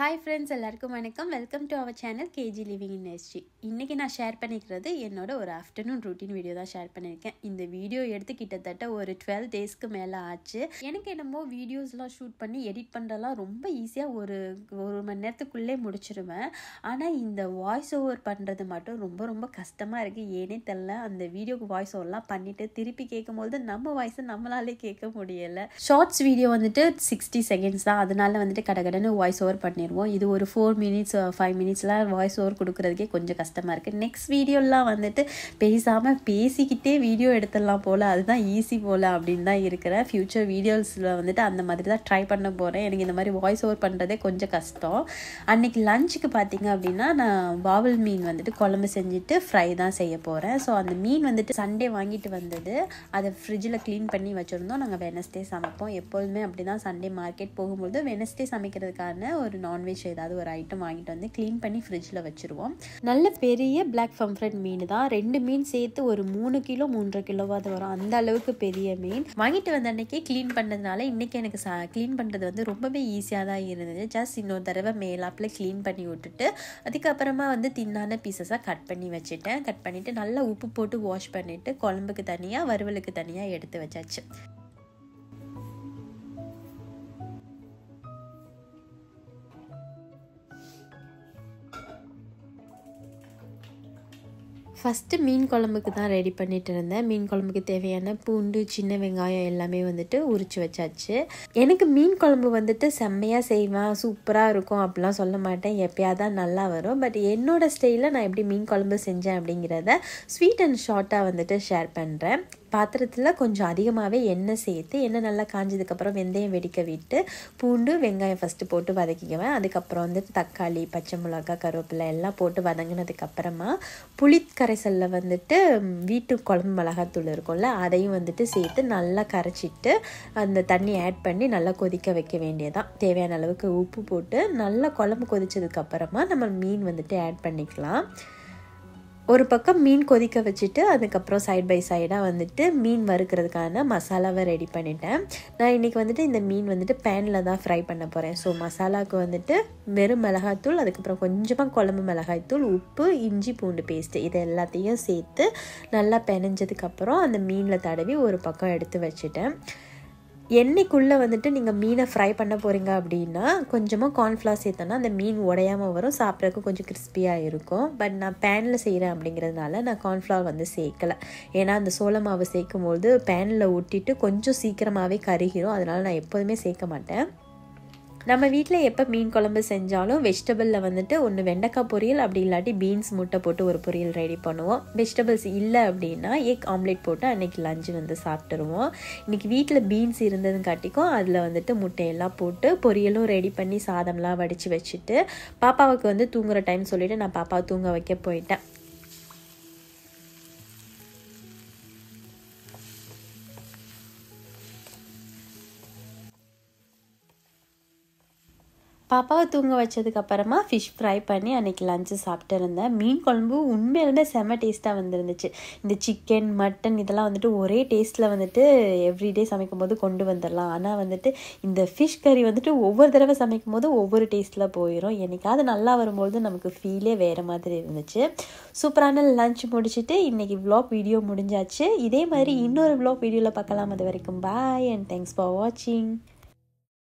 hi friends எல்லாருக்கும் வணக்கம் welcome to our channel KG living in இன்றைக்கி நான் ஷேர் பண்ணிக்கிறது என்னோட ஒரு ஆஃப்டர்நூன் ரூட்டீன் வீடியோ தான் ஷேர் பண்ணியிருக்கேன் இந்த வீடியோ எடுத்து கிட்டத்தட்ட ஒரு டுவெல் டேஸ்க்கு மேலே ஆச்சு எனக்கு என்னமோ வீடியோஸ்லாம் ஷூட் பண்ணி எடிட் பண்ணுறலாம் ரொம்ப ஈஸியாக ஒரு ஒரு மணி நேரத்துக்குள்ளே முடிச்சிருவேன் ஆனால் இந்த வாய்ஸ் ஓவர் பண்ணுறது மட்டும் ரொம்ப ரொம்ப கஷ்டமாக இருக்குது ஏனே தெரில அந்த வீடியோக்கு வாய்ஸ் ஓவர்லாம் பண்ணிவிட்டு திருப்பி கேட்கும்போது நம்ம வாய்ஸை நம்மளாலே கேட்க முடியலை ஷார்ட்ஸ் வீடியோ வந்துட்டு சிக்ஸ்டி செகண்ட்ஸ் தான் அதனால வந்துட்டு கடகடன்னு வாய்ஸ் ஓவர் பண்ணி பண்ணிடுவோம் இது ஒரு ஃபோர் மினிட்ஸ் ஃபைவ் மினிட்ஸ்லாம் வாய்ஸ் ஓவர் கொடுக்குறதுக்கே கொஞ்சம் கஷ்டமாக இருக்குது நெக்ஸ்ட் வீடியோலாம் வந்துட்டு பேசாமல் பேசிக்கிட்டே வீடியோ எடுத்துடலாம் போல் அதுதான் ஈஸி போல் அப்படின்னு தான் இருக்கிறேன் ஃப்யூச்சர் வீடியோஸில் வந்துட்டு அந்த மாதிரி தான் ட்ரை பண்ண போகிறேன் எனக்கு இந்த மாதிரி வாய்ஸ் ஓவர் பண்ணுறதே கொஞ்சம் கஷ்டம் அன்றைக்கி லஞ்சுக்கு பார்த்திங்க அப்படின்னா நான் பாவல் மீன் வந்துட்டு குழம்பு செஞ்சுட்டு ஃப்ரை தான் செய்ய போகிறேன் ஸோ அந்த மீன் வந்துட்டு சண்டே வாங்கிட்டு வந்தது அதை ஃப்ரிட்ஜில் க்ளீன் பண்ணி வச்சுருந்தோம் நாங்கள் வெனஸ்டே சமைப்போம் எப்போதுமே அப்படி தான் சண்டே மார்க்கெட் போகும்போது வெனஸ்டே சமைக்கிறதுக்கான ஒரு நான் நான்வெஜ் ஏதாவது ஒரு ஐட்டம் வாங்கிட்டு வந்து க்ளீன் பண்ணி ஃப்ரிட்ஜில் வச்சுருவோம் நல்ல பெரிய பிளாக் ஃபம்ஃப்ரெட் மீன் தான் ரெண்டு மீன் சேர்த்து ஒரு மூணு கிலோ மூன்றரை கிலோவாக வரும் அந்த அளவுக்கு பெரிய மீன் வாங்கிட்டு வந்த அன்னைக்கே க்ளீன் பண்ணதுனால இன்றைக்கி எனக்கு சா க்ளீன் பண்ணுறது வந்து ரொம்பவே ஈஸியாக தான் இருந்தது ஜஸ்ட் இன்னொரு தடவை மேலாப்பில் க்ளீன் பண்ணி விட்டுட்டு அதுக்கப்புறமா வந்து தின்னான பீசஸாக கட் பண்ணி வச்சுட்டேன் கட் பண்ணிவிட்டு நல்லா உப்பு போட்டு வாஷ் பண்ணிவிட்டு குழம்புக்கு தனியாக வறுவலுக்கு தனியாக எடுத்து வச்சாச்சு ஃபஸ்ட்டு மீன் குழம்புக்கு தான் ரெடி பண்ணிட்டு இருந்தேன் மீன் குழம்புக்கு தேவையான பூண்டு சின்ன வெங்காயம் எல்லாமே வந்துட்டு உரிச்சு வச்சாச்சு எனக்கு மீன் குழம்பு வந்துட்டு செம்மையாக செய்வேன் சூப்பராக இருக்கும் அப்படிலாம் சொல்ல மாட்டேன் எப்பயாவது தான் நல்லா வரும் பட் என்னோடய ஸ்டைலில் நான் எப்படி மீன் குழம்பு செஞ்சேன் அப்படிங்கிறத ஸ்வீட் அண்ட் ஷார்ட்டாக வந்துட்டு ஷேர் பண்ணுறேன் பாத்திரத்தில் கொஞ்சம் அதிகமாகவே எண்ணெய் சேர்த்து எண்ணெய் நல்லா காஞ்சதுக்கப்புறம் வெந்தயம் வெடிக்க விட்டு பூண்டு வெங்காயம் ஃபஸ்ட்டு போட்டு வதக்கிக்குவேன் அதுக்கப்புறம் வந்துட்டு தக்காளி பச்சை மிளகா கருவேப்பிலை எல்லாம் போட்டு வதங்கினதுக்கப்புறமா புளி வந்துட்டு வீட்டு குழம்பு மிளகாத்தூள் இருக்கும்ல அதையும் வந்துட்டு சேர்த்து நல்லா கரைச்சிட்டு அந்த தண்ணி ஆட் பண்ணி நல்லா கொதிக்க வைக்க வேண்டியதான் தேவையான அளவுக்கு உப்பு போட்டு நல்லா குழம்பு கொதிச்சதுக்கப்புறமா நம்ம மீன் வந்துட்டு ஆட் பண்ணிக்கலாம் ஒரு பக்கம் மீன் கொதிக்க வச்சுட்டு அதுக்கப்புறம் சைட் பை சைடாக வந்துட்டு மீன் வறுக்கிறதுக்கான மசாலாவை ரெடி பண்ணிட்டேன் நான் இன்றைக்கி வந்துட்டு இந்த மீன் வந்துட்டு பேனில் தான் ஃப்ரை பண்ண போகிறேன் ஸோ மசாலாவுக்கு வந்துட்டு வெறும் மிளகாய்த்தூள் அதுக்கப்புறம் கொஞ்சமாக குழம்பு மிளகாய்த்தூள் உப்பு இஞ்சி பூண்டு பேஸ்ட்டு இது எல்லாத்தையும் சேர்த்து நல்லா பெனஞ்சதுக்கப்புறம் அந்த மீனில் தடவி ஒரு பக்கம் எடுத்து வச்சுட்டேன் எண்ணெய்க்குள்ளே வந்துட்டு நீங்கள் மீனை ஃப்ரை பண்ண போகிறீங்க அப்படின்னா கொஞ்சமாக கார்ன்ஃப்ளவர் சேர்த்தோன்னா அந்த மீன் உடையாமல் வரும் சாப்பிட்றதுக்கு கொஞ்சம் கிறிஸ்பியாக இருக்கும் பட் நான் பேனில் செய்கிறேன் அப்படிங்கிறதுனால நான் கார்ன்ஃப்ளவர் வந்து சேர்க்கலை ஏன்னா அந்த சோள மாவு சேர்க்கும்போது பேனில் ஒட்டிட்டு கொஞ்சம் சீக்கிரமாகவே கருகிரும் அதனால் நான் எப்போதுமே சேர்க்க மாட்டேன் நம்ம வீட்டில் எப்போ மீன் குழம்பு செஞ்சாலும் வெஜிடபிளில் வந்துட்டு ஒன்று வெண்டைக்காய் பொரியல் அப்படி இல்லாட்டி பீன்ஸ் முட்டை போட்டு ஒரு பொரியல் ரெடி பண்ணுவோம் வெஜிடபிள்ஸ் இல்லை அப்படின்னா எக் ஆம்லேட் போட்டு அன்றைக்கி லஞ்சு வந்து சாப்பிட்டுருவோம் இன்றைக்கி வீட்டில் பீன்ஸ் இருந்ததுன்னு காட்டிக்கும் அதில் வந்துட்டு முட்டையெல்லாம் போட்டு பொரியலும் ரெடி பண்ணி சாதம்லாம் வடித்து வச்சுட்டு பாப்பாவுக்கு வந்து தூங்குகிற டைம் சொல்லிவிட்டு நான் பாப்பாவை தூங்க வைக்க போயிட்டேன் பாப்பாவை தூங்க வச்சதுக்கப்புறமா ஃபிஷ் ஃப்ரை பண்ணி அன்றைக்கி லஞ்சு சாப்பிட்டு இருந்தேன் மீன் குழம்பு உண்மையிலுமே செம்ம டேஸ்ட்டாக வந்துருந்துச்சு இந்த சிக்கன் மட்டன் இதெல்லாம் வந்துட்டு ஒரே டேஸ்ட்டில் வந்துட்டு எவ்ரிடே சமைக்கும் போது கொண்டு வந்துடலாம் ஆனால் வந்துட்டு இந்த ஃபிஷ் கறி வந்துட்டு ஒவ்வொரு தடவை சமைக்கும் போது ஒவ்வொரு டேஸ்ட்டில் போயிடும் என்றைக்காவது நல்லா வரும்பொழுது நமக்கு ஃபீலே வேறு மாதிரி இருந்துச்சு சூப்பரான லஞ்ச் முடிச்சுட்டு இன்றைக்கி விளாக் வீடியோ முடிஞ்சாச்சு இதே மாதிரி இன்னொரு விளாக் வீடியோவில் பார்க்கலாம் அது வரைக்கும் பாய் அண்ட் தேங்க்ஸ் ஃபார் வாட்சிங்